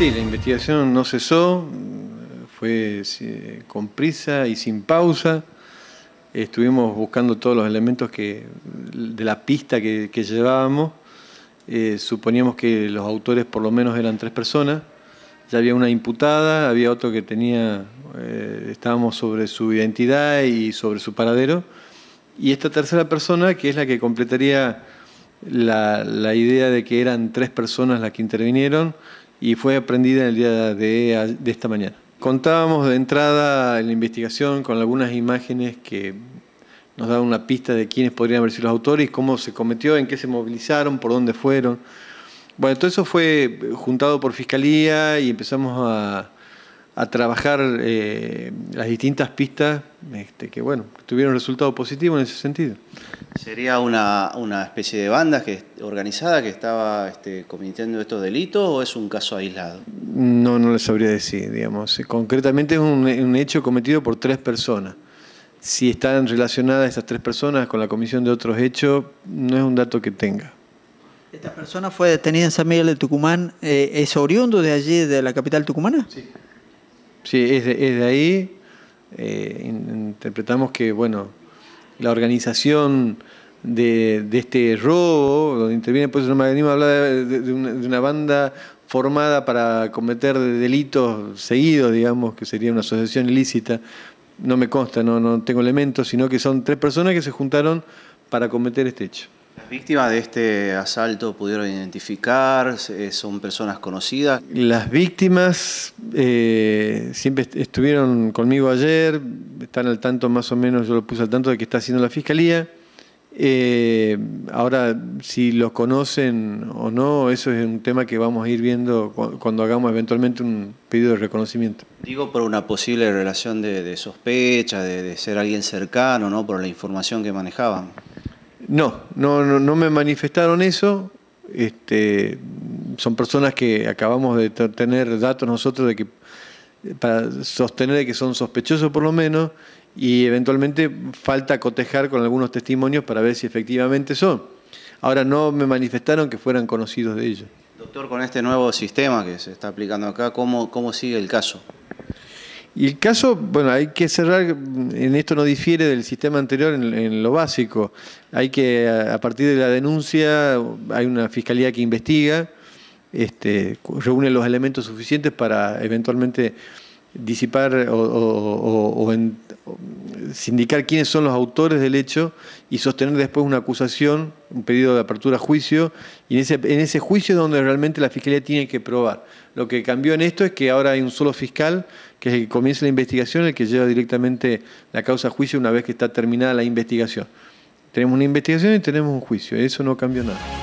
Sí, la investigación no cesó, fue con prisa y sin pausa. Estuvimos buscando todos los elementos de la pista que, llevábamos. Eh, suponíamos que los autores por lo menos eran tres personas. Ya había una imputada, había otro que tenía, eh, estábamos sobre su identidad y sobre su paradero. Y esta tercera persona, que es la que completaría la idea de que eran tres personas las que intervinieron, y fue aprendida el día de, de esta mañana. Contábamos de entrada en la investigación con algunas imágenes que nos daban una pista de quiénes podrían haber sido los autores, cómo se cometió, en qué se movilizaron, por dónde fueron. Bueno, todo eso fue juntado por fiscalía y empezamos a, a trabajar eh, las distintas pistas este, que, bueno, tuvieron resultado positivo en ese sentido. ¿Sería una, una especie de banda que, organizada que estaba este, cometiendo estos delitos o es un caso aislado? No, no le sabría decir, digamos. Concretamente es un, un hecho cometido por tres personas. Si están relacionadas esas tres personas con la comisión de otros hechos, no es un dato que tenga. Esta persona fue detenida en San Miguel de Tucumán. Eh, ¿Es oriundo de allí, de la capital tucumana? Sí. Sí, es de, ahí. Eh, interpretamos que, bueno, la organización de, este robo, donde interviene, pues no me animo a hablar de, una, de, una, banda formada para cometer delitos seguidos, digamos, que sería una asociación ilícita, no me consta, no, no tengo elementos, sino que son tres personas que se juntaron para cometer este hecho. ¿Las víctimas de este asalto pudieron identificar? Eh, ¿Son personas conocidas? Las víctimas eh, siempre estuvieron conmigo ayer, están al tanto más o menos, yo lo puse al tanto de que está haciendo la fiscalía. Eh, ahora, si los conocen o no, eso es un tema que vamos a ir viendo cuando hagamos eventualmente un pedido de reconocimiento. Digo por una posible relación de, sospecha, de, ser alguien cercano, ¿no? Por la información que manejaban. No, no, no, me manifestaron eso. Este, son personas que acabamos de tener datos nosotros de que para sostener que son sospechosos por lo menos y eventualmente falta cotejar con algunos testimonios para ver si efectivamente son. Ahora no me manifestaron que fueran conocidos de ellos. Doctor, con este nuevo sistema que se está aplicando acá, ¿cómo, cómo sigue el caso? Y el caso, bueno, hay que cerrar, en esto no difiere del sistema anterior en, lo básico. Hay que, a partir de la denuncia, hay una fiscalía que investiga, este, reúne los elementos suficientes para eventualmente disipar o, o, quiénes son los autores del hecho y sostener después una acusación, un pedido de apertura a juicio, y en ese, en ese juicio es donde realmente la Fiscalía tiene que probar. Lo que cambió en esto es que ahora hay un solo fiscal que es el que comienza la investigación, el que lleva directamente la causa a juicio una vez que está terminada la investigación. Tenemos una investigación y tenemos un juicio, eso no cambia nada.